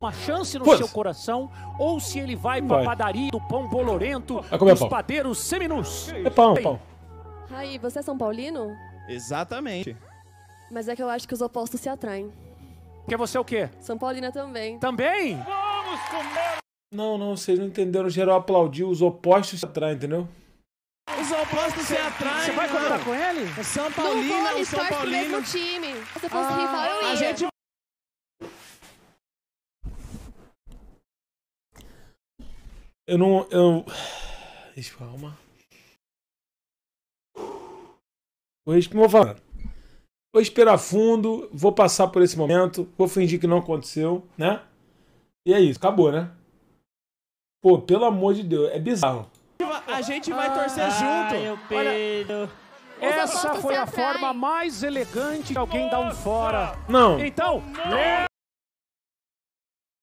uma chance no seu coração ou se ele vai pra padaria do pão bolorento dos pão. padeiros seminus. É pão, Bem, pão. Aí, você é São Paulino? Exatamente. Mas é que eu acho que os opostos se atraem. Que você é o quê? São Paulina também. Também? Vamos comer! Não, não, vocês não entenderam. Geral aplaudiu, os opostos se atraem, entendeu? Os opostos se atraem. Você vai contar com ele? É São Paulina, não vou, é São Paulino. mesmo time. Se fosse ah, rival, eu ah, ia. A gente Eu não. Eu... Calma. eu vou falar? Vou esperar fundo, vou passar por esse momento, vou fingir que não aconteceu, né? E é isso, acabou, né? Pô, pelo amor de Deus, é bizarro. A gente vai torcer ah, junto. Olha, essa foi a forma mais elegante de alguém dar um fora. Não. Então, não.